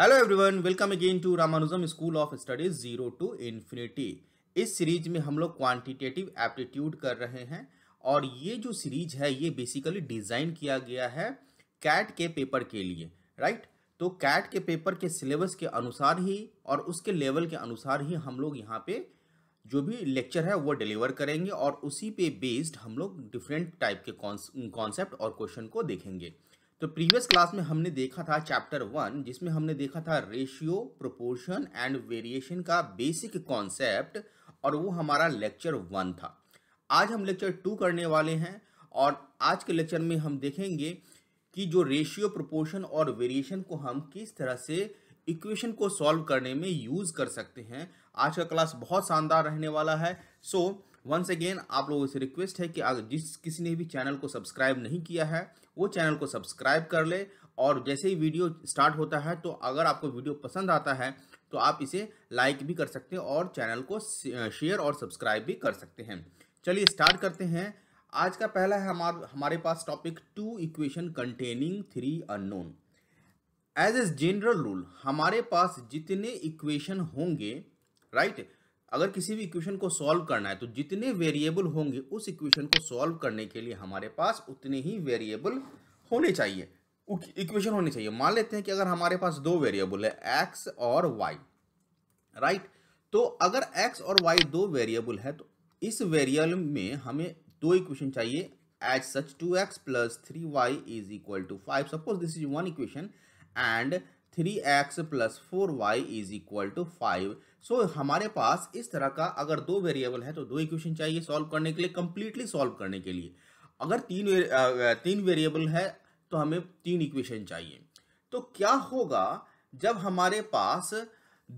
Hello everyone welcome again to Ramanujam school of studies zero to infinity इस series में हम लोग क्वांटिटेटिव एप्टीट्यूड कर रहे हैं और ये जो सीरीज है ये बेसिकली डिज़ाइन किया गया है कैट के पेपर के लिए राइट तो कैट के पेपर के सिलेबस के अनुसार ही और उसके लेवल के अनुसार ही हम लोग यहाँ पे जो भी लेक्चर है वो डिलीवर करेंगे और उसी पे बेस्ड हम लोग डिफरेंट टाइप के कॉन्सेप्ट और क्वेश्चन को देखेंगे तो प्रीवियस क्लास में हमने देखा था चैप्टर वन जिसमें हमने देखा था रेशियो प्रोपोर्शन एंड वेरिएशन का बेसिक कॉन्सेप्ट और वो हमारा लेक्चर वन था आज हम लेक्चर टू करने वाले हैं और आज के लेक्चर में हम देखेंगे कि जो रेशियो प्रोपोर्शन और वेरिएशन को हम किस तरह से इक्वेशन को सॉल्व करने में यूज़ कर सकते हैं आज का क्लास बहुत शानदार रहने वाला है सो वंस अगेन आप लोगों से रिक्वेस्ट है कि अगर जिस किसी ने भी चैनल को सब्सक्राइब नहीं किया है वो चैनल को सब्सक्राइब कर ले और जैसे ही वीडियो स्टार्ट होता है तो अगर आपको वीडियो पसंद आता है तो आप इसे लाइक भी कर सकते हैं और चैनल को शेयर और सब्सक्राइब भी कर सकते हैं चलिए स्टार्ट करते हैं आज का पहला है हमार हमारे पास topic two equation containing three unknown as a general rule हमारे पास जितने इक्वेशन होंगे राइट right? अगर किसी भी इक्वेशन को सॉल्व करना है तो जितने वेरिएबल होंगे उस इक्वेशन को सॉल्व करने के लिए हमारे पास उतने ही वेरिएबल होने चाहिए इक्वेशन होनी चाहिए मान लेते हैं कि अगर हमारे पास दो वेरिएबल है एक्स और वाई राइट तो अगर एक्स और वाई दो वेरिएबल है तो इस वेरिएबल में हमें दो इक्वेशन चाहिए as such two x plus three y is equal to five suppose this is one equation and three x plus four y is equal to five so so, हमारे पास इस तरह का अगर दो वेरिएबल है तो दो इक्वेशन चाहिए सॉल्व करने के लिए कंप्लीटली सॉल्व करने के लिए अगर तीन तीन वेरिएबल है तो हमें तीन इक्वेशन चाहिए तो क्या होगा जब हमारे पास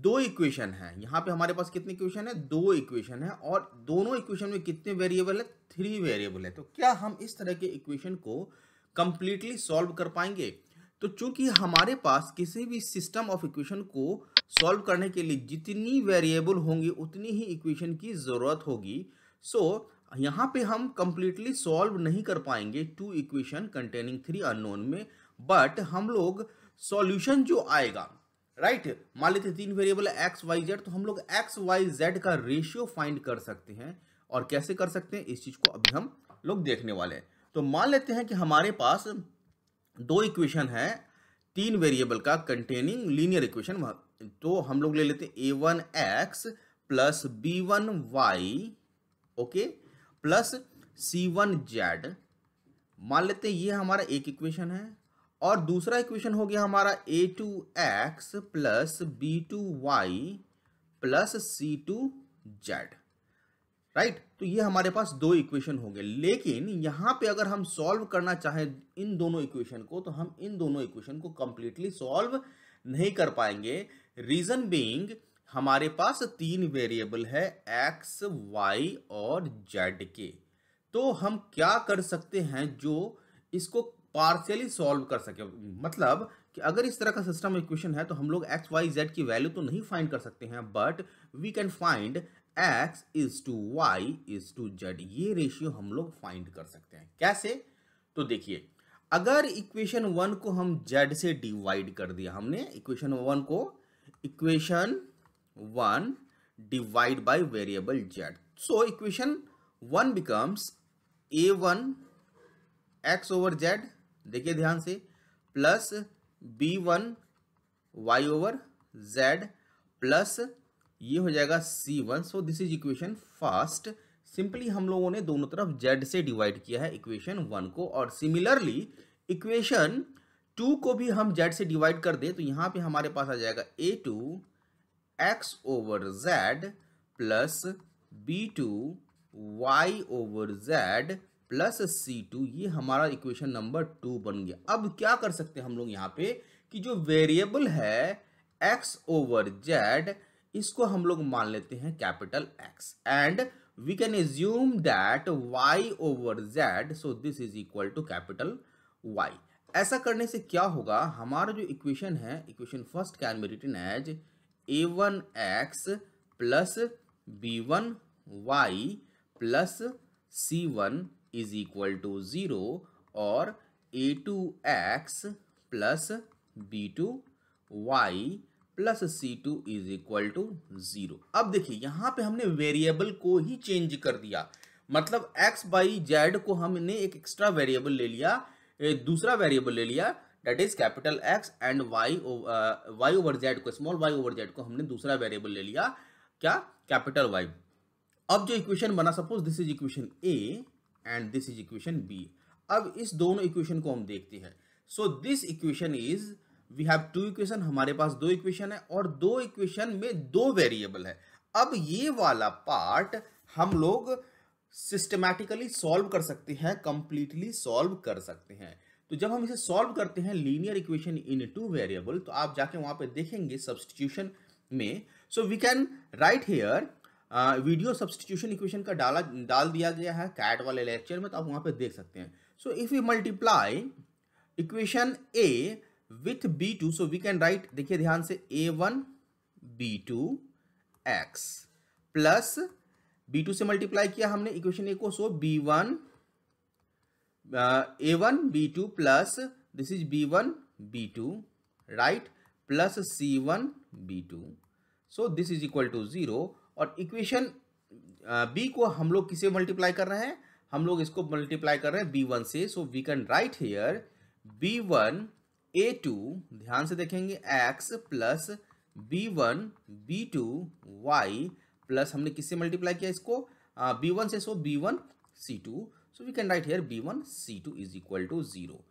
दो इक्वेशन है यहाँ पे हमारे पास कितने इक्वेशन है दो इक्वेशन है और दोनों इक्वेशन में कितने वेरिएबल है थ्री वेरिएबल है तो क्या हम इस तरह के इक्वेशन को कंप्लीटली सॉल्व कर पाएंगे तो चूंकि हमारे पास किसी भी सिस्टम ऑफ इक्वेशन को सॉल्व करने के लिए जितनी वेरिएबल होंगी उतनी ही इक्वेशन की ज़रूरत होगी सो so, यहाँ पे हम कंप्लीटली सॉल्व नहीं कर पाएंगे two equation containing three unknown में बट हम लोग सॉल्यूशन जो आएगा राइट right? मान लेते तीन वेरिएबल एक्स वाई जेड तो हम लोग एक्स वाई जेड का रेशियो फाइंड कर सकते हैं और कैसे कर सकते हैं इस चीज़ को अभी हम लोग देखने वाले हैं तो मान लेते हैं कि हमारे पास दो इक्वेशन है तीन वेरिएबल का कंटेनिंग लीनियर इक्वेशन तो हम लोग ले लेते a one x plus B one y okay plus C one z मान लेते हैं ये हमारा एक इक्वेशन है और दूसरा इक्वेशन हो गया हमारा a two x plus b two y plus c two z right तो ये हमारे पास दो इक्वेशन होंगे लेकिन यहां पे अगर हम सॉल्व करना चाहें इन दोनों इक्वेशन को तो हम इन दोनों इक्वेशन को कंप्लीटली सॉल्व नहीं कर पाएंगे रीज़न बीइंग हमारे पास तीन वेरिएबल है एक्स वाई और जेड के तो हम क्या कर सकते हैं जो इसको पार्शियली सॉल्व कर सके मतलब कि अगर इस तरह का सिस्टम इक्वेशन है तो हम लोग एक्स वाई जेड की वैल्यू तो नहीं फाइंड कर सकते हैं but we can find x is to Y is to z ये रेशियो हम लोग फाइंड कर सकते हैं कैसे तो देखिए अगर इक्वेशन वन को हम जेड से डिवाइड कर दिया हमने इक्वेशन वन को one divide by variable z so equation one becomes a one x over z देखिए ध्यान से plus B one y over z plus ये हो जाएगा c one so this is equation first simply हम लोगों ने दोनों तरफ जेड से डिवाइड किया है इक्वेशन वन को और सिमिलरली इक्वेशन टू को भी हम जेड से डिवाइड कर दें तो यहाँ पे हमारे पास आ जाएगा a two x over z plus b two Y over z plus c two ये हमारा इक्वेशन नंबर टू बन गया अब क्या कर सकते हैं हम लोग यहाँ पे कि जो वेरिएबल है एक्स ओवर जेड इसको हम लोग मान लेते हैं capital X and we can assume that y over z so this is equal to capital Y ऐसा करने से क्या होगा हमारा जो इक्वेशन है equation first can be written as a one x plus B one Y plus C one is equal to zero और a two x plus b two y plus c two is equal to zero अब देखिए यहाँ पे हमने variable को ही change कर दिया मतलब एक्स बाई जेड को हमने एक एक्स्ट्रा वेरिएबल ले लिया एक दूसरा वेरिएबल ले लिया that is capital X and Y y over z को स्मॉल वाई ओवर जेड को हमने दूसरा वेरिएबल ले लिया क्या कैपिटल वाई अब जो इक्वेशन बना suppose this is equation A and this is equation B अब इस दोनों इक्वेशन को हम देखते हैं so this equation is we have two equation हमारे पास दो इक्वेशन है और दो इक्वेशन में दो वेरिएबल है अब ये वाला पार्ट हम लोग सिस्टमैटिकली सॉल्व कर सकते हैं कंप्लीटली सॉल्व कर सकते हैं तो जब हम इसे सॉल्व करते हैं linear equation in two variable तो आप जाके वहां पे देखेंगे सब्सटीट्यूशन में so we can write here video substitution equation का डाला डाल दिया गया है कैट वाले लेक्चर में तो आप वहां पे देख सकते हैं so if you multiply equation A with b two so we can write देखिए ध्यान से ए one B two x plus b two से मल्टीप्लाई किया हमने इक्वेशन ए को so b one A one B two plus this is b one B two right plus C one B two so this is equal to zero और equation B uh, को हम लोग किसे multiply कर रहे हैं हम लोग इसको मल्टीप्लाई कर रहे हैं बी वन से so we can write here b one A two ध्यान से देखेंगे x plus B one B two y plus हमने किससे मल्टीप्लाई किया इसको बी वन से so b one C two so we can write here b one C two is equal to zero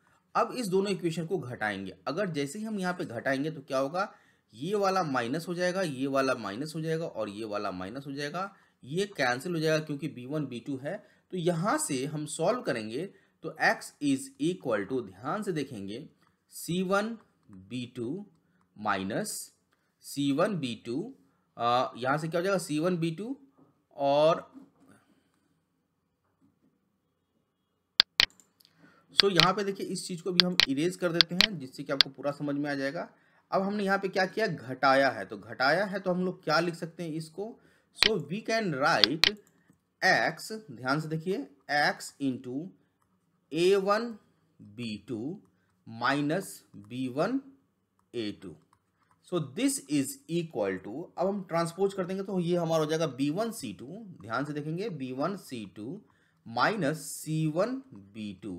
अब इस दोनों इक्वेशन को घटाएंगे अगर जैसे ही हम यहाँ पे घटाएंगे तो क्या होगा ये वाला माइनस हो जाएगा ये वाला माइनस हो जाएगा और ये वाला माइनस हो जाएगा ये कैंसिल हो जाएगा क्योंकि बी वन बी टू है तो यहाँ से हम सॉल्व करेंगे तो x इज इक्वल टू ध्यान से देखेंगे c1 b2 minus c one B two यहाँ से क्या हो जाएगा सी वन बी टू और सो so, यहाँ पे देखिए इस चीज़ को भी हम इरेज कर देते हैं जिससे कि आपको पूरा समझ में आ जाएगा अब हमने यहाँ पे क्या किया घटाया है तो घटाया है तो हम लोग क्या लिख सकते हैं इसको so we can write x ध्यान से देखिए x into a one B two minus b one A two so this is equal to अब हम ट्रांसपोज कर देंगे तो ये हमारा हो जाएगा बी वन सी टू ध्यान से देखेंगे बी वन सी two minus c one B two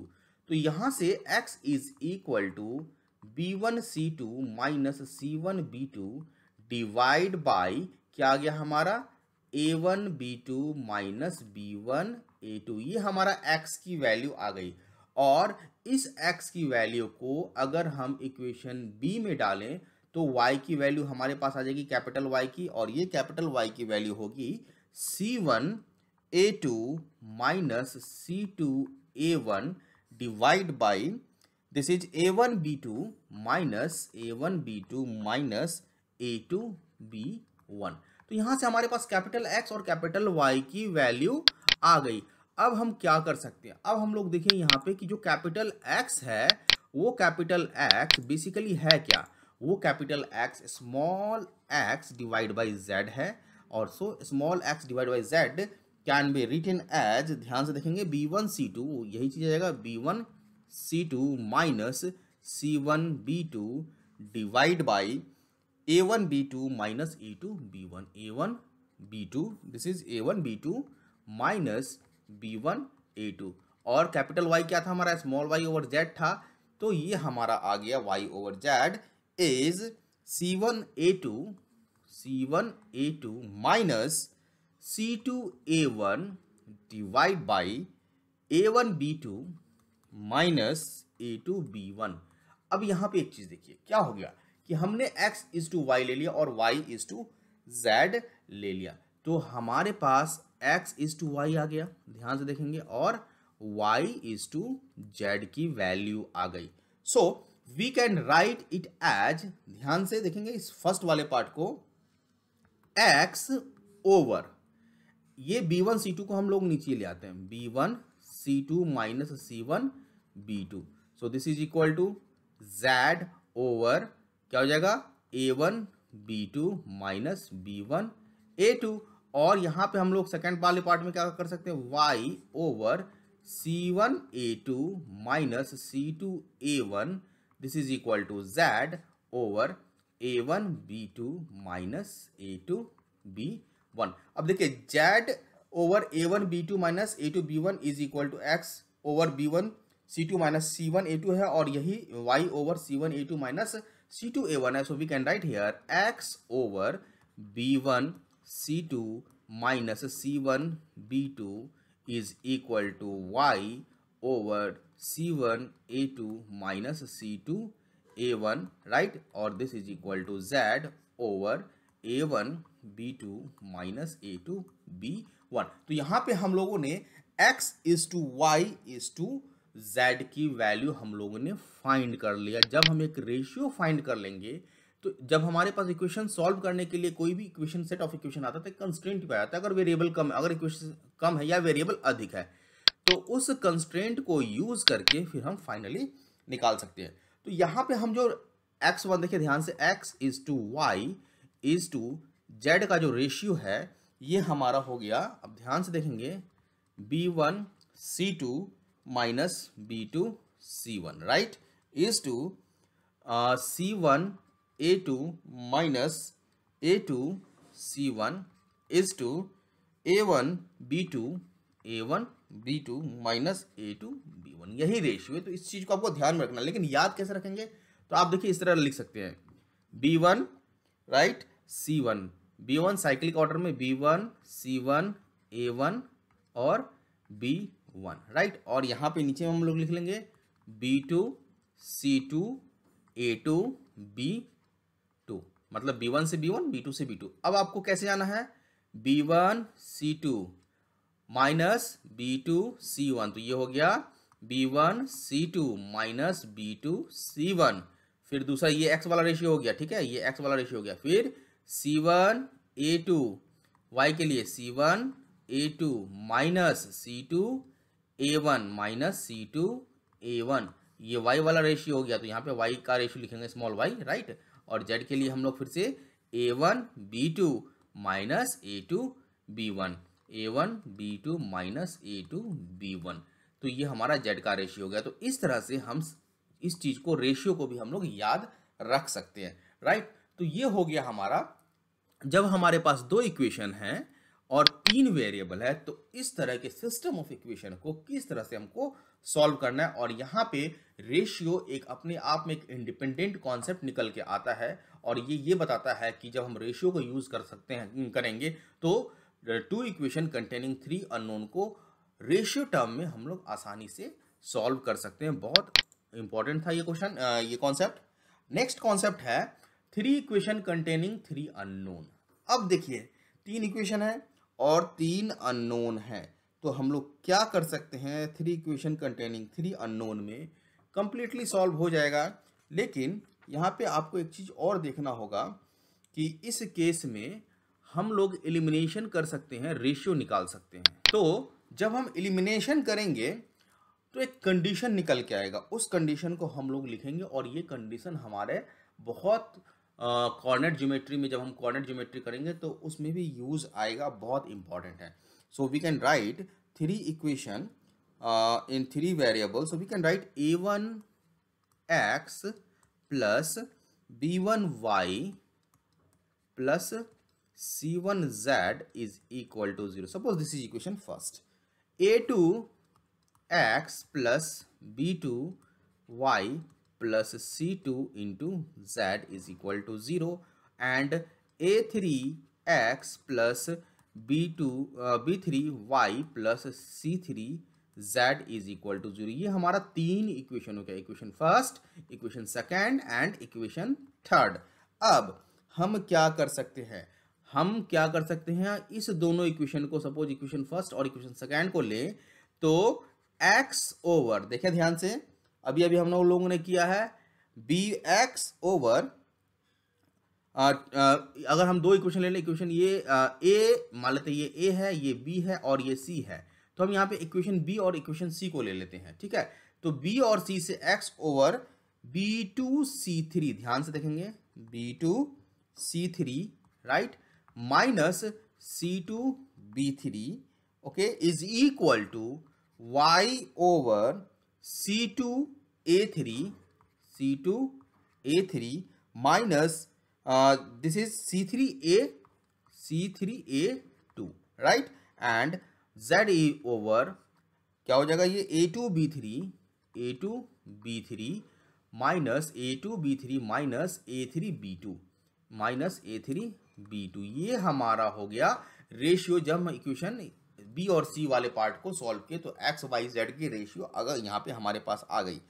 तो यहाँ से x is equal to B one C two minus c one B two divide by क्या आ गया हमारा a one B two minus b one A two ये हमारा x की वैल्यू आ गई और इस x की वैल्यू को अगर हम इक्वेशन b में डालें तो y की वैल्यू हमारे पास आ जाएगी कैपिटल y की और ये कैपिटल y की वैल्यू होगी c one A two minus C two A one divide by this is a one B two minus a one B two minus A two B one तो यहाँ से हमारे पास कैपिटल एक्स और capital Y की value आ गई अब हम क्या कर सकते हैं अब हम लोग देखें यहाँ पे कि जो कैपिटल एक्स है वो कैपिटल एक्स बेसिकली है क्या वो capital X small x divide by z है और सो small x divide by z can be written as ध्यान से देखेंगे बी वन सी टू यही चीज़ आ जाएगा b one C two minus c one B two divide by a one B two minus e two B one A one B two this is a one B two minus b one A two और capital Y क्या था हमारा small y over Z था तो ये हमारा आ गया y over z is C1 A2 minus A1 divided by A1 minus A two B one अब यहाँ पे एक चीज़ देखिए क्या हो गया कि हमने एक्स इज टू वाई ले लिया और वाई इज टू जेड ले लिया तो हमारे पास एक्स इज टू वाई आ गया ध्यान से देखेंगे और वाई इज टू जेड की वैल्यू आ गई so so, we can write it as ध्यान से देखेंगे इस फर्स्ट वाले पार्ट को एक्स ओवर ये बी वन सी टू को हम लोग नीचे ले आते हैं B one C two minus c one B two so this is equal to z over क्या हो जाएगा a one B two minus b one A two और यहां पे हम लोग सेकेंड वाले पार्ट में क्या कर सकते हैं y over c one A two minus C two A one this is equal to z over a one B two minus A two B one अब देखिए z over a one B two minus A two B one is equal to x over b one C two minus c one A two है और यही y over c one ए two minus सी two ए one है so we can write here x over b one C two minus c one B two is equal to Y over c one A two minus C two A one right और this is equal to z over a one B two minus A two B one तो यहाँ पे हम लोगों ने x is to Y is to Z की value हम लोगों ने फाइंड कर लिया जब हम एक रेशियो फाइंड कर लेंगे तो जब हमारे पास इक्वेशन सॉल्व करने के लिए कोई भी इक्वेशन सेट ऑफ इक्वेशन आता था तो कंस्टेंट पे आता है अगर वेरिएबल कम है अगर इक्वेशन कम है या वेरिएबल अधिक है तो उस कंस्ट्रेंट को यूज़ करके फिर हम फाइनली निकाल सकते हैं तो यहां पे हम जो एक्स वन देखिए ध्यान से x is to Y is to z का जो रेशियो है ये हमारा हो गया अब ध्यान से देखेंगे b one C two minus B two C one right is to C one A two minus A two C one is to A one B two A one B two minus A two B one यही ratio है तो इस चीज़ को आपको ध्यान में रखना लेकिन याद कैसे रखेंगे तो आप देखिए इस तरह लिख सकते हैं B one right C one B one cyclic order में बी वन सी वन ए वन और बी वन राइट और यहां पे नीचे में हम लोग लिख लेंगे B two C two A two B two मतलब बी वन से बी वन बी टू से बी टू अब आपको कैसे जाना है बी वन सी टू माइनस बी टू सी वन तो ये हो गया बी वन सी टू माइनस बी टू सी वन फिर दूसरा ये एक्स वाला रेशियो हो गया ठीक है ये एक्स वाला रेशियो हो गया फिर सी वन ए टू वाई के लिए सी वन ए टू माइनस सी टू ए वन माइनस सी टू ए वन ये वाई वाला रेशियो हो गया तो यहाँ पे वाई का रेशियो लिखेंगे स्मॉल वाई राइट और जेड के लिए हम लोग फिर से ए वन बी टू माइनस ए टू बी वन ए वन बी टू माइनस ए टू बी वन तो ये हमारा जेड का रेशियो हो गया तो इस तरह से हम इस चीज़ को रेशियो को भी हम लोग याद रख सकते हैं राइट तो ये हो गया हमारा जब हमारे पास दो इक्वेशन हैं और तीन वेरिएबल है तो इस तरह के सिस्टम ऑफ इक्वेशन को किस तरह से हमको सॉल्व करना है और यहाँ पे रेशियो एक अपने आप में एक इंडिपेंडेंट कॉन्सेप्ट निकल के आता है और ये ये बताता है कि जब हम रेशियो को यूज़ कर सकते हैं करेंगे तो two equation containing three unknown को रेशियो टर्म में हम लोग आसानी से सॉल्व कर सकते हैं बहुत इंपॉर्टेंट था ये क्वेश्चन ये कॉन्सेप्ट नेक्स्ट कॉन्सेप्ट है three equation containing three unknown अब देखिए तीन इक्वेशन है और तीन अननोन है तो हम लोग क्या कर सकते हैं three equation containing three unknown में कंप्लीटली सॉल्व हो जाएगा लेकिन यहाँ पे आपको एक चीज़ और देखना होगा कि इस केस में हम लोग एलिमिनेशन कर सकते हैं रेशियो निकाल सकते हैं तो जब हम एलिमिनेशन करेंगे तो एक कंडीशन निकल के आएगा उस कंडीशन को हम लोग लिखेंगे और ये कंडीशन हमारे बहुत कॉर्नेट ज्योमेट्री में जब हम कॉर्नेट ज्योमेट्री करेंगे तो उसमें भी यूज़ आएगा बहुत इंपॉर्टेंट है so we can write three equation in three variable so we can write A one x plus B one Y plus c1 z is equal to 0. Suppose this is equation first. a2 x plus b2 y plus C2 into Z is equal to 0 and a3 x plus B2 uh, b3 y plus C3 z is equal to zero ये हमारा तीन equation हो गया equation first equation second and equation third अब हम क्या कर सकते हैं हम क्या कर सकते हैं इस दोनों इक्वेशन को सपोज इक्वेशन फर्स्ट और इक्वेशन सेकेंड को ले तो एक्स ओवर देखें ध्यान से अभी अभी हम लोगों ने किया है बी एक्स ओवर अगर हम दो इक्वेशन ले लें इक्वेशन ये ए मान लेते ये ए है ये बी है और ये सी है तो हम यहाँ पे इक्वेशन बी और इक्वेशन सी को ले लेते हैं ठीक है तो बी और सी से x over B two C three ध्यान से देखेंगे B two C three right minus C two B three okay is equal to Y over C two A three C two A three minus this is C three A C three A two right and Z ई over क्या हो जाएगा ये A two B three A two B three minus A two B three minus A three B two minus A three B two ये हमारा हो गया ratio जब हम इक्वेशन बी और सी वाले पार्ट को सॉल्व किए तो एक्स वाई जेड की रेशियो अगर यहाँ पे हमारे पास आ गई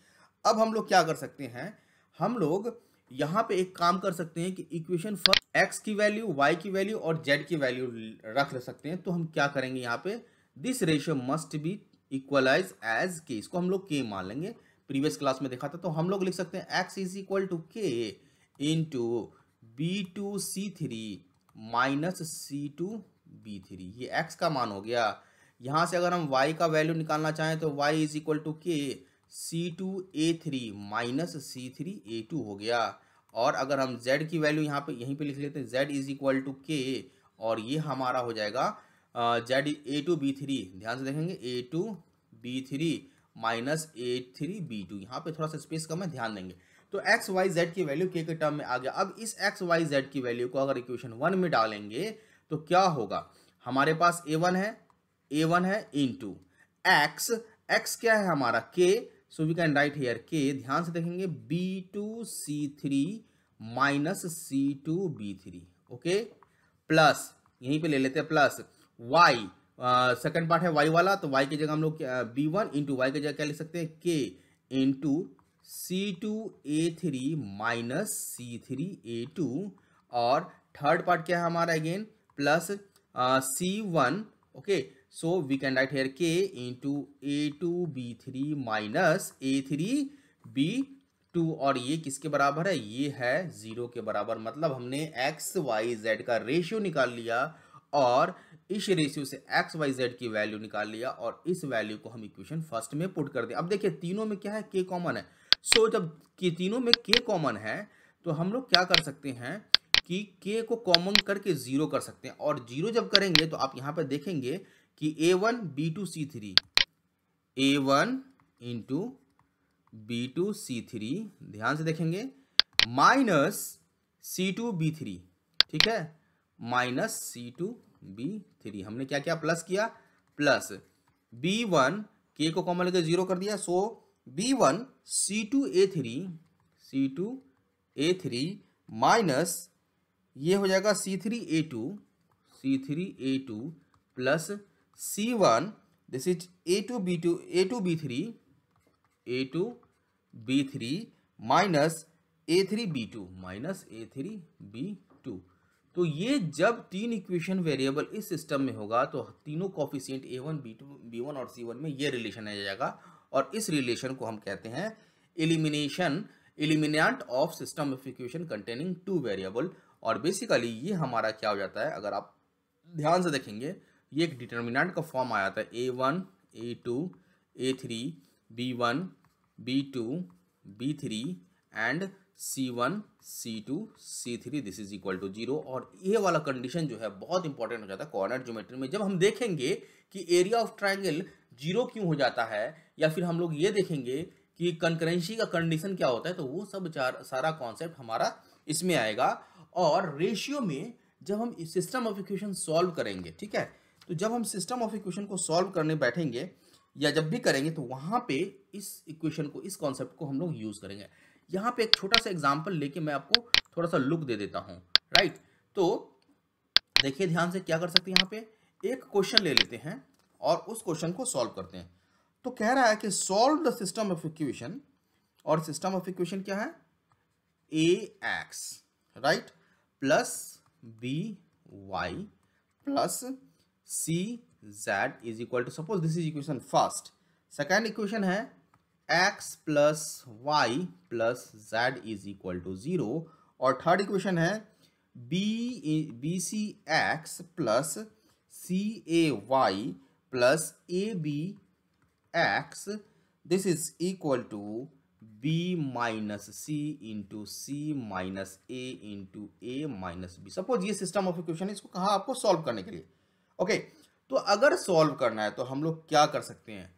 अब हम लोग क्या कर सकते हैं हम लोग यहाँ पे एक काम कर सकते हैं कि इक्वेशन फर्स्ट एक्स की वैल्यू वाई की वैल्यू और जेड की वैल्यू रख सकते हैं तो हम क्या करेंगे यहाँ पे this ratio must be equalise as K इसको हम लोग के मान लेंगे प्रीवियस क्लास में देखा था तो हम लोग लिख सकते हैं X is equal to K into B two C three minus C two B three ये एक्स का मान हो गया यहाँ से अगर हम वाई का वैल्यू निकालना चाहें तो Y is equal to K C two A three minus C three A two हो गया और अगर हम जेड की वैल्यू यहाँ पे यहीं पे लिख लेते हैं जेड इज इक्वल टू के और ये हमारा हो जाएगा Z A two B three ध्यान से देखेंगे A two B three minus A three B two यहाँ पे थोड़ा सा स्पेस कम है ध्यान देंगे तो एक्स वाई जेड की वैल्यू के के टर्म में आ गया अब इस एक्स वाई जेड की वैल्यू को अगर इक्वेशन वन में डालेंगे तो क्या होगा हमारे पास ए वन है ए वन है इन टू एक्स एक्स क्या है हमारा K so we can write here K ध्यान से देखेंगे B two C three minus सी two B three okay plus यहीं पे ले लेते हैं प्लस वाई सेकंड पार्ट है वाई वाला तो वाई की जगह हम लोग बी वन इंटू वाई की जगह क्या लिख सकते हैं K into C two A three minus C three A two और थर्ड पार्ट क्या है हमारा again plus C one okay so we can write here K into A two B three minus A three B two और ये किसके बराबर है ये है ज़ीरो के बराबर मतलब हमने एक्स वाई जेड का रेशियो निकाल लिया और इस रेशियो से एक्स वाई जेड की वैल्यू निकाल लिया और इस वैल्यू को हम इक्वेशन फर्स्ट में पुट कर दिया अब देखिए तीनों में क्या है के कॉमन है सो so, जब ये तीनों में के कॉमन है तो हम लोग क्या कर सकते हैं कि के को कॉमन करके ज़ीरो कर सकते हैं और ज़ीरो जब करेंगे तो आप यहां पर देखेंगे कि A one B two C three A one into B two C three ध्यान से देखेंगे माइनस सी टू बी थ्री ठीक है माइनस सी टू बी थ्री हमने क्या क्या प्लस किया प्लस बी वन के को कॉमन लेके जीरो कर दिया so so, B one C two A three C two A three minus ये हो जाएगा C three A two C three A two plus C one this is A two B two A two B three A two B three minus A three B two minus A three B two तो ये जब तीन equation variable इस system में होगा तो तीनों coefficient A one B two B one और सी वन में ये रिलेशन आ जाएगा और इस रिलेशन को हम कहते हैं elimination eliminant of equation containing two variable और बेसिकली ये हमारा क्या हो जाता है अगर आप ध्यान से देखेंगे ये एक डिटर्मिनेंट का फॉर्म आ जाता है A one A two A three B one B two B three and C one C two C three this is equal to zero और ये वाला कंडीशन जो है बहुत इंपॉर्टेंट हो जाता है कॉर्नर ज्योमेट्री में जब हम देखेंगे कि एरिया ऑफ ट्राइंगल जीरो क्यों हो जाता है या फिर हम लोग ये देखेंगे कि कंकरेंसी का कंडीशन क्या होता है तो वो सब चार सारा कॉन्सेप्ट हमारा इसमें आएगा और रेशियो में जब हम सिस्टम ऑफ इक्वेशन सॉल्व करेंगे ठीक है तो जब हम सिस्टम ऑफ इक्वेशन को सॉल्व करने बैठेंगे या जब भी करेंगे तो वहाँ पे इस इक्वेशन को इस कॉन्सेप्ट को हम लोग यूज़ करेंगे यहाँ पे एक छोटा सा एग्जाम्पल लेके मैं आपको थोड़ा सा लुक दे देता हूँ राइट तो देखिए ध्यान से क्या कर सकते हैं यहाँ पे एक क्वेश्चन ले लेते हैं और उस क्वेश्चन को सॉल्व करते हैं तो कह रहा है कि solve the system of equation और सिस्टम ऑफ इक्वेशन क्या है A X right plus B Y plus C Z is equal to suppose this is equation first second equation है X plus Y plus Z is equal to zero और third equation है B B C X plus C A Y plus A B X this is equal to B minus C into C minus A into A minus B suppose ये system of equation है इसको कहा आपको solve करने के लिए okay okay, तो अगर सॉल्व करना है तो हम लोग क्या कर सकते हैं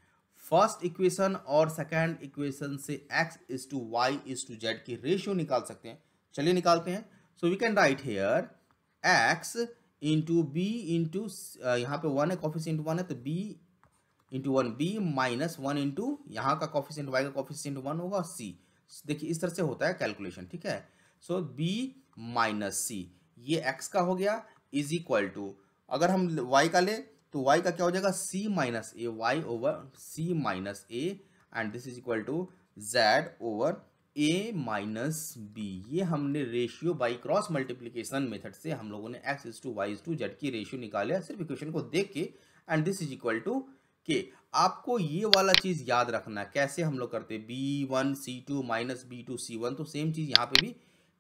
फर्स्ट इक्वेशन और सेकेंड इक्वेशन से x is to Y is to Z की रेशियो निकाल सकते हैं चलिए निकालते हैं so we can write here X into B into यहाँ पे वन है इंटू वन है तो B into one B minus one into यहाँ का कॉफिशेंट वाई का कॉफिशेंट वन होगा सी देखिए इस तरह से होता है कैलकुलेशन ठीक है सो बी माइनस सी ये एक्स का हो गया इज इक्वल टू अगर हम वाई का ले तो y का क्या हो जाएगा c minus A Y over c minus A and this is equal to z over A minus B ये हमने ratio by cross multiplication method से हम लोगों ने x is to Y is to Z की रेशियो निकाले सिर्फ equation को देख के and this is equal to K आपको ये वाला चीज़ याद रखना कैसे हम लोग करते बी वन सी टू माइनस बी टू सी वन तो सेम चीज़ यहाँ पे भी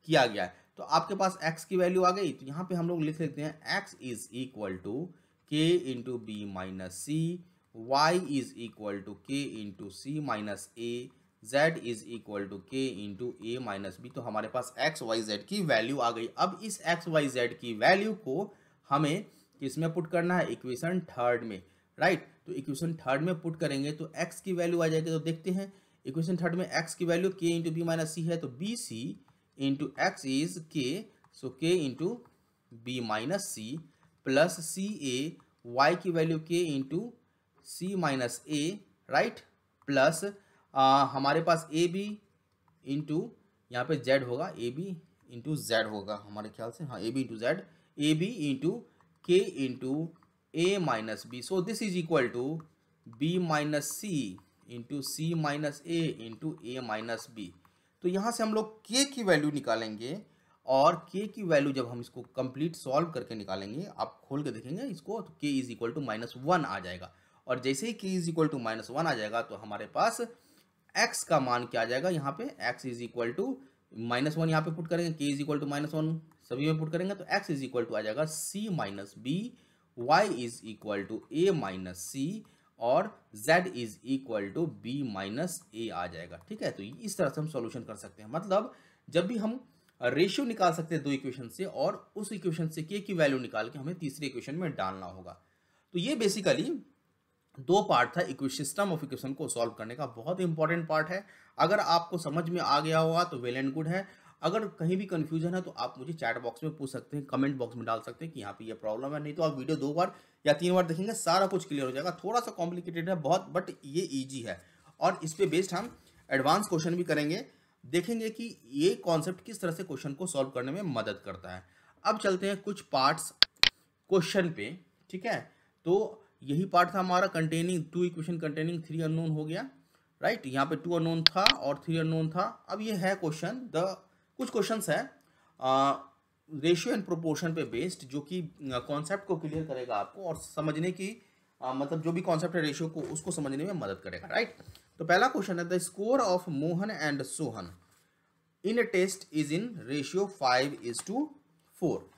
किया गया है तो आपके पास एक्स की वैल्यू आ गई तो यहाँ पे हम लोग लिख लेते हैं X is equal to k into B minus C Y is equal to K into C minus A Z is equal to K into A minus B तो हमारे पास एक्स वाई जेड की वैल्यू आ गई अब इस X Y Z की value को हमें किसमें पुट करना है इक्वेशन थर्ड में राइट right? तो इक्वेशन थर्ड में पुट करेंगे तो एक्स की वैल्यू आ जाएगी तो देखते हैं इक्वेशन थर्ड में एक्स की value K into B minus C है तो B C into X is K so K into B minus C plus C A Y की value K into C minus A right plus आ, हमारे पास ए B into यहाँ पे Z होगा ए B into Z होगा हमारे ख्याल से हाँ A B into Z A B into K into A minus B so this is equal to B minus C into C minus A into A minus B तो यहाँ से हम लोग के की वैल्यू निकालेंगे और के की वैल्यू जब हम इसको कंप्लीट सॉल्व करके निकालेंगे आप खोल के देखेंगे इसको तो K is equal to minus one आ जाएगा और जैसे ही K is equal to minus one आ जाएगा तो हमारे पास एक्स का मान क्या आ जाएगा यहाँ पे X is equal to minus one यहाँ पे पुट करेंगे K is equal to minus one सभी में पुट करेंगे तो एक्स इज इक्वल टू आ जाएगा C minus B Y is equal to A minus C और z is equal to B minus A आ जाएगा ठीक है तो इस तरह से हम सोल्यूशन कर सकते हैं मतलब जब भी हम रेशियो निकाल सकते हैं दो इक्वेशन से और उस इक्वेशन से के की वैल्यू निकाल के हमें तीसरे इक्वेशन में डालना होगा तो ये बेसिकली दो पार्ट था इक्वे सिस्टम ऑफ इक्वेशन को सॉल्व करने का बहुत इंपॉर्टेंट पार्ट है अगर आपको समझ में आ गया होगा तो वेल एंड गुड है अगर कहीं भी कन्फ्यूजन है तो आप मुझे चैट बॉक्स में पूछ सकते हैं कमेंट बॉक्स में डाल सकते हैं कि यहाँ पे ये प्रॉब्लम है नहीं तो आप वीडियो दो बार या तीन बार देखेंगे सारा कुछ क्लियर हो जाएगा थोड़ा सा कॉम्प्लिकेटेड है बहुत बट ये ईजी है और इस पर बेस्ड हम एडवांस क्वेश्चन भी करेंगे देखेंगे कि ये कॉन्सेप्ट किस तरह से क्वेश्चन को सॉल्व करने में मदद करता है अब चलते हैं कुछ पार्ट्स क्वेश्चन पे ठीक है तो यही पार्ट था हमारा containing two equation containing three unknown हो गया राइट यहाँ पे टू अनोन था और थ्री अनोन था अब ये है क्वेश्चन द कुछ क्वेश्चन है रेशियो एंड प्रोपोर्शन पे बेस्ड जो कि कॉन्सेप्ट को क्लियर करेगा आपको और समझने की आ, मतलब जो भी कॉन्सेप्ट है रेशियो को उसको समझने में मदद करेगा राइट right? तो पहला क्वेश्चन है the score of Mohan and Sohan in a test is in ratio five is to four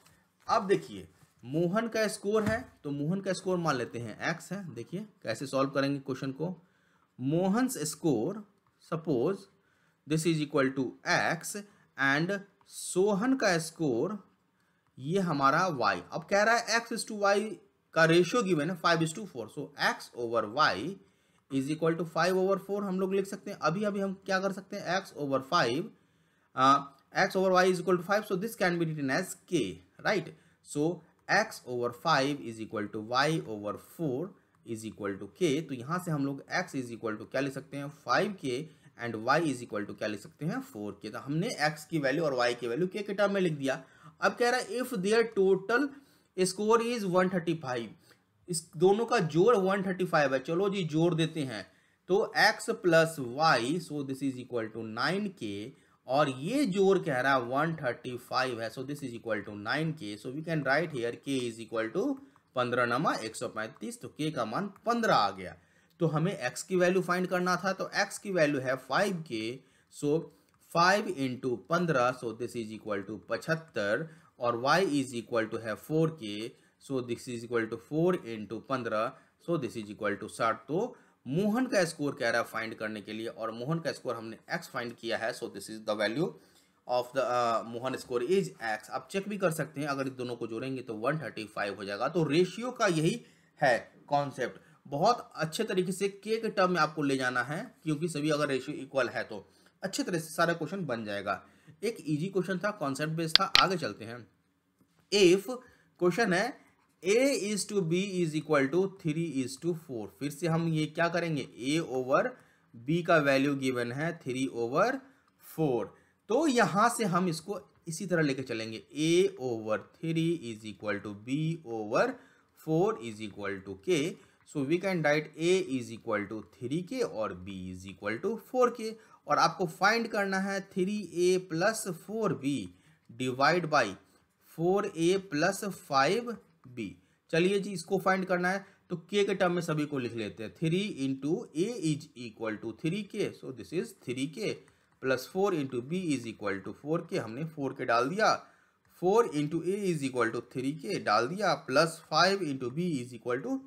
अब देखिए मोहन का स्कोर है तो मोहन का स्कोर मान लेते हैं एक्स है देखिए कैसे सॉल्व करेंगे क्वेश्चन को Mohan score suppose this is equal to x and Sohan का स्कोर ये हमारा वाई अब कह रहा है एक्स इज टू वाई का रेशियो गिवन है five is to four so x over y is equal to five over four हम लोग लिख सकते हैं अभी अभी हम क्या कर सकते हैं x over five x over y is equal to five so this can be written as k right so x over five is equal to Y over four is equal to k तो यहाँ से हम लोग x is equal to क्या लिख सकते हैं five k and y is equal to क्या लिख सकते हैं फोर के तो हमने एक्स की वैल्यू और वाई की वैल्यू के के टर्म में लिख दिया अब कह रहा है if their total score is one thirty five इस दोनों का जोड़ 135 है चलो जी जोड़ देते हैं तो x plus y so this is equal to nine k और ये जोड़ कह रहा है वन थर्टी फाइव है so this is equal to nine k so we can write here k is equal to पंद्रह नमा एक सौ पैंतीस तो के का मान पंद्रह आ गया तो हमें x की वैल्यू फाइंड करना था तो x की वैल्यू है फाइव के सो फाइव इंटू पंद्रह so this is equal to पचहत्तर और y इज इक्वल टू है four k so this is equal to four into पंद्रह so this is equal to साठ तो मोहन का स्कोर कह रहा है फाइंड करने के लिए और मोहन का स्कोर हमने एक्स फाइंड किया है so this is the value of the Mohan score is x आप चेक भी कर सकते हैं अगर दोनों को जोड़ेंगे तो वन थर्टी फाइव हो जाएगा तो रेशियो का यही है कॉन्सेप्ट बहुत अच्छे तरीके से के के टर्म में आपको ले जाना है क्योंकि सभी अगर रेशियो इक्वल है तो अच्छे तरह से सारा क्वेश्चन बन जाएगा एक इजी क्वेश्चन था कॉन्सेप्ट बेस्ड था आगे चलते हैं इफ क्वेश्चन है a is to b is equal to three is to four फिर से हम ये क्या करेंगे ए ओवर बी का वैल्यू गिवन है थ्री ओवर फोर तो यहाँ से हम इसको इसी तरह लेके चलेंगे a over three is equal to b over four is equal to k so we can write A is equal to three k और b is equal to four k और आपको फाइंड करना है three a plus four b divide by four a plus five b चलिए जी इसको find करना है तो के के टर्म में सभी को लिख लेते हैं three into a is equal to three k so this is three k plus four into b is equal to four k हमने फोर के डाल दिया four into a is equal to three k डाल दिया plus five into b is equal to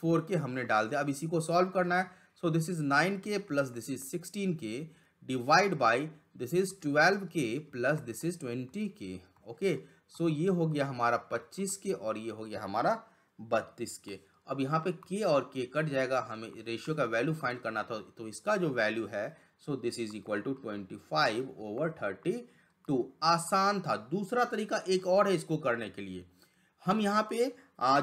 four k हमने डाल दिया अब इसी को सॉल्व करना है so this is nine k plus this is sixteen k divide by this is twelve k plus this is twenty k okay so ये हो गया हमारा पच्चीस के और ये हो गया हमारा बत्तीस के अब यहाँ पे के और के कट जाएगा हमें रेशियो का वैल्यू फाइंड करना था तो इसका जो वैल्यू है so this is equal to twenty five over thirty two आसान था दूसरा तरीका एक और है इसको करने के लिए हम यहाँ पे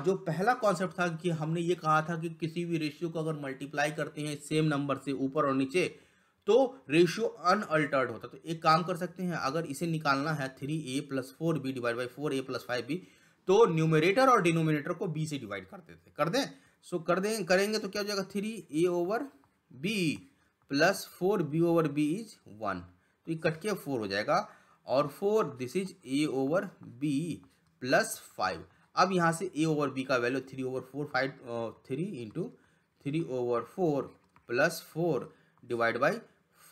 जो पहला कॉन्सेप्ट था कि हमने ये कहा था कि किसी भी रेशियो को अगर मल्टीप्लाई करते हैं सेम नंबर से ऊपर और नीचे तो रेशियो अनअल्टर्ड होता तो एक काम कर सकते हैं अगर इसे निकालना है three a plus four b divide by four a plus five b तो न्यूमिनेटर और डिनोमिनेटर को बी से डिवाइड कर देते कर दें सो कर दें करेंगे तो क्या हो जाएगा three a over b plus four b over b is one तो ये कट के फोर हो जाएगा और four this is a over b plus five अब यहाँ से ए ओवर बी का value three over four five three into three over four plus four divide by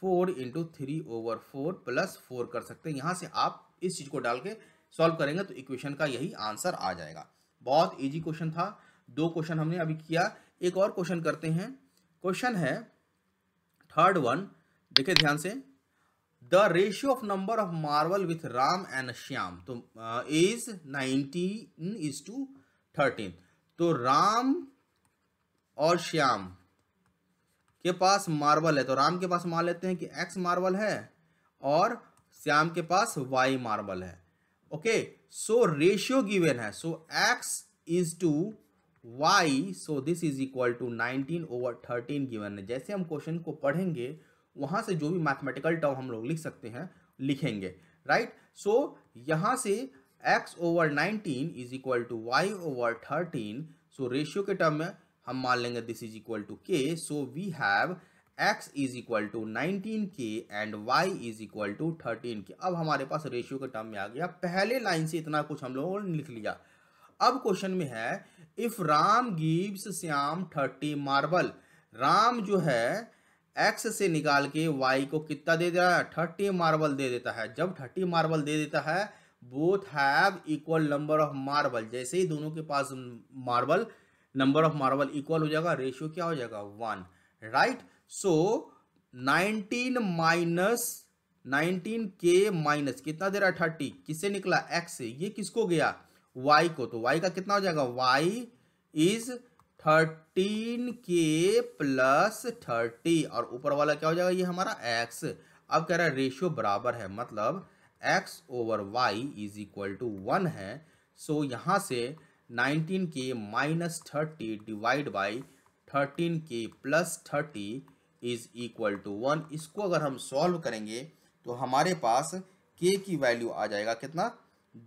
four into three over four plus four कर सकते हैं यहाँ से आप इस चीज़ को डाल के सॉल्व करेंगे तो इक्वेशन का यही आंसर आ जाएगा बहुत ईजी क्वेश्चन था दो क्वेश्चन हमने अभी किया एक और क्वेश्चन करते हैं क्वेश्चन है थर्ड वन देखिए ध्यान से the ratio of number of marble with Ram and Shyam तो is nineteen is to thirteen तो राम और श्याम के पास मार्बल है तो राम के पास मान लेते हैं कि एक्स मार्बल है और श्याम के पास वाई मार्बल है ओके सो रेशियो गिवेन है so x is to y so this is equal to nineteen over thirteen given है जैसे हम क्वेश्चन को पढ़ेंगे वहां से जो भी मैथमेटिकल टर्म हम लोग लिख सकते हैं लिखेंगे राइट सो so, यहां से x over nineteen is equal to Y over thirteen so ratio के टर्म में हम मान लेंगे this is equal to k so we have x is equal to nineteen k and y is equal to thirteen k अब हमारे पास ratio के term में आ गया पहले लाइन से इतना कुछ हम लोगों ने लिख लिया अब क्वेश्चन में है if Ram gives Shyam thirty marble Ram जो है एक्स से निकाल के वाई को कितना दे देता है थर्टी मार्बल दे देता है जब थर्टी मार्बल दे देता है both have equal number of marble जैसे ही दोनों के पास marble number of marble equal हो जाएगा रेशियो क्या हो जाएगा one right so nineteen minus nineteen k minus कितना दे रहा है थर्टी किससे निकला एक्स से ये किसको गया y को तो y का कितना हो जाएगा y is thirteen k plus thirty और ऊपर वाला क्या हो जाएगा ये हमारा x अब कह रहा है रेशियो बराबर है मतलब x over y is equal to one है सो so, यहां से nineteen k minus thirty divide by thirteen k plus thirty is equal to one इसको अगर हम सॉल्व करेंगे तो हमारे पास के की वैल्यू आ जाएगा कितना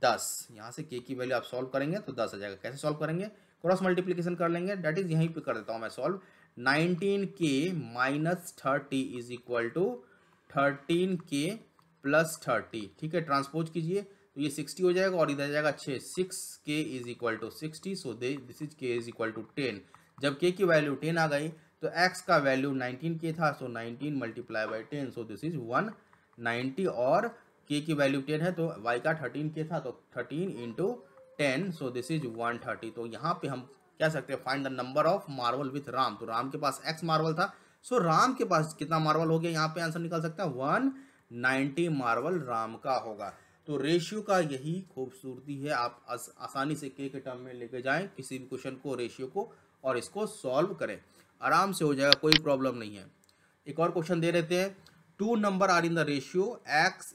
दस यहाँ से के की वैल्यू आप सॉल्व करेंगे तो दस आ जाएगा कैसे सॉल्व करेंगे क्रॉस मल्टीप्लीकेशन कर लेंगे डैट इज यहीं पे कर देता हूँ मैं solve nineteen k minus thirty is equal to thirteen k plus thirty ठीक है ट्रांसपोज कीजिए तो ये सिक्सटी हो जाएगा और इधर जाएगा छः six k is equal to sixty so they this is k is equal to ten जब के की वैल्यू टेन आ गई तो एक्स का वैल्यू नाइनटीन के था so nineteen multiply by ten so this is one ninety और k की value ten है तो वाई का थर्टीन के था तो thirteen into ten so this is one thirty तो यहाँ पे हम कह सकते हैं find the number of marble with Ram तो राम के पास एक्स मार्वल था सो so, राम के पास कितना मार्वल हो गया यहाँ पे आंसर निकल सकता है वन नाइन्टी मार्वल राम का होगा तो रेशियो का यही खूबसूरती है आप आस, आसानी से के के टर्म में लेके जाएं किसी भी क्वेश्चन को रेशियो को और इसको सॉल्व करें आराम से हो जाएगा कोई प्रॉब्लम नहीं है एक और क्वेश्चन दे रहे हैं two number are in the ratio x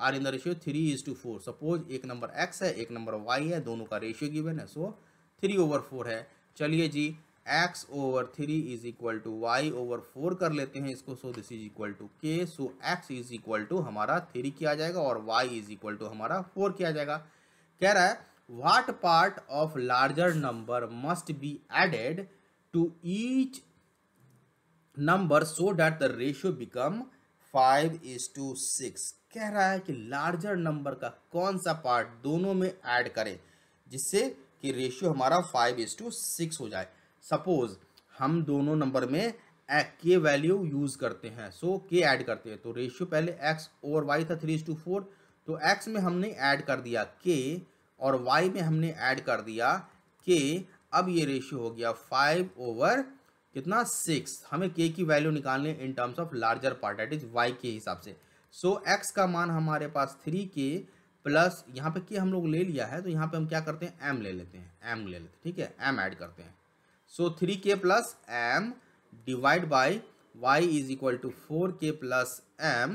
are in the ratio three is to four suppose एक नंबर एक्स है एक नंबर वाई है दोनों का रेशियो गिवन है सो थ्री ओवर फोर है चलिए जी x over three is equal to Y over four कर लेते हैं इसको so this is equal to k so x is equal to हमारा थ्री किया जाएगा और वाई इज इक्वल टू हमारा फोर किया जाएगा कह रहा है what part of larger number must be added to each number so that the ratio become five is to six कह रहा है कि लार्जर नंबर का कौन सा पार्ट दोनों में ऐड करें जिससे कि रेशियो हमारा फाइव इज टू सिक्स हो जाए सपोज हम दोनों नंबर में के वैल्यू यूज़ करते हैं सो के ऐड करते हैं तो रेशियो पहले एक्स और वाई था थ्री टू फोर तो एक्स में हमने ऐड कर दिया के और वाई में हमने ऐड कर दिया के अब ये रेशियो हो गया फाइव ओवर कितना सिक्स हमें के की वैल्यू निकालने in terms of larger part that is y के हिसाब से सो so, एक्स का मान हमारे पास थ्री के प्लस यहाँ पे के हम लोग ले लिया है तो यहाँ पे हम क्या करते हैं एम ले लेते हैं एम ले लेते हैं ठीक है एम ऐड करते हैं so three k plus m divide by y is equal to four k plus m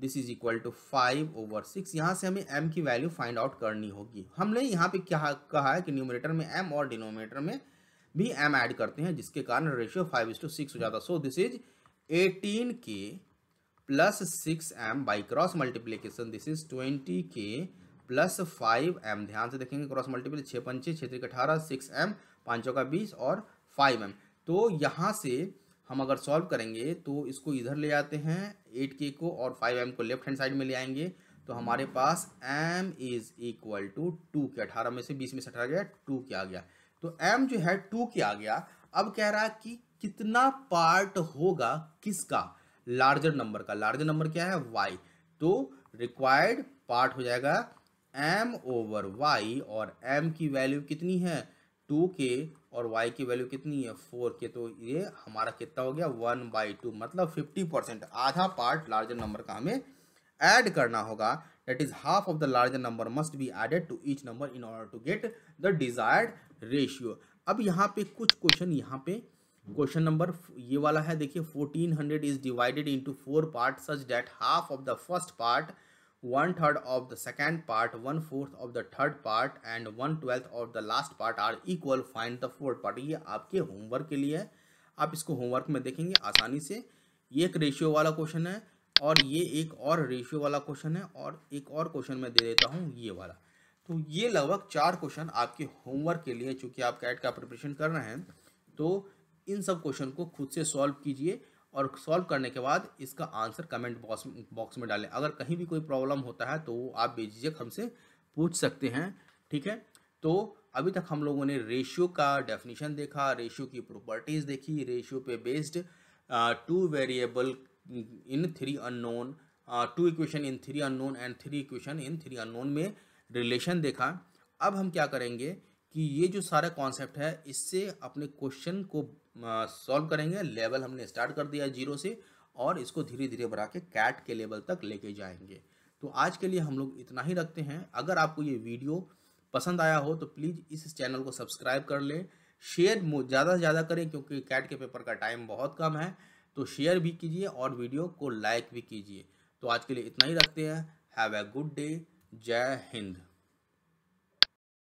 this is equal to five over six यहाँ से हमें m की वैल्यू फाइंड आउट करनी होगी हमने यहाँ पे क्या कहा है कि न्यूमिनेटर में m और डिनोमिनेटर में भी m ऐड करते हैं जिसके कारण ratio five is to six हो जाता है so this is eighteen k plus six m by cross multiplication this is twenty k plus five m ध्यान से देखेंगे क्रॉस मल्टीप्ली छः पंचे छः तरीके अठारह सिक्स एम पाँचों का बीस और फाइव एम तो यहाँ से हम अगर सॉल्व करेंगे तो इसको इधर ले जाते हैं एट के को और फाइव एम को लेफ्ट हैंड साइड में ले आएंगे तो हमारे पास m is equal to two k अठारह में से बीस में से अठारह गया टू के आ गया तो एम जो है टू के आ गया अब कह रहा है कि कितना पार्ट होगा किसका लार्जर नंबर का लार्जर नंबर क्या है वाई तो रिक्वायर्ड पार्ट हो जाएगा एम ओवर वाई और एम की वैल्यू कितनी है टू के और वाई की वैल्यू कितनी है फोर के तो ये हमारा कितना हो गया वन बाई टू मतलब फिफ्टी परसेंट आधा पार्ट लार्जर नंबर का हमें ऐड करना होगा that is half of the larger number must be added to each number in order to get the desired ratio अब यहाँ पे कुछ क्वेश्चन यहाँ पे क्वेश्चन नंबर ये वाला है देखिए 1400 is divided into four part such that half of the first part one third of the second part, one fourth of the third part and one twelfth of the last part are equal. Find the fourth part. ये आपके homework के लिए है आप इसको homework में देखेंगे आसानी से ये एक रेशियो वाला क्वेश्चन है और ये एक और रेशियो वाला क्वेश्चन है और एक और क्वेश्चन मैं दे देता हूँ ये वाला तो ये लगभग चार क्वेश्चन आपके होमवर्क के लिए चूँकि आप कैट का प्रिपरेशन कर रहे हैं तो इन सब क्वेश्चन को खुद से सॉल्व कीजिए और सॉल्व करने के बाद इसका आंसर कमेंट बॉक्स बॉक्स में डालें अगर कहीं भी कोई प्रॉब्लम होता है तो आप बेझिझक हमसे पूछ सकते हैं ठीक है तो अभी तक हम लोगों ने रेशियो का डेफिनेशन देखा रेशियो की प्रॉपर्टीज़ देखी रेशियो पे based two variable in three unknown two equation in three unknown and three equation in three unknown में रिलेशन देखा अब हम क्या करेंगे कि ये जो सारा कॉन्सेप्ट है इससे अपने क्वेश्चन को सॉल्व करेंगे लेवल हमने स्टार्ट कर दिया जीरो से और इसको धीरे धीरे बढ़ा के कैट के लेवल तक लेके जाएंगे तो आज के लिए हम लोग इतना ही रखते हैं अगर आपको ये वीडियो पसंद आया हो तो प्लीज़ इस चैनल को सब्सक्राइब कर लें शेयर ज़्यादा से ज़्यादा करें क्योंकि कैट के पेपर का टाइम बहुत कम है तो शेयर भी कीजिए और वीडियो को लाइक भी कीजिए तो आज के लिए इतना ही रखते हैं हैव ए गुड डे जय हिंद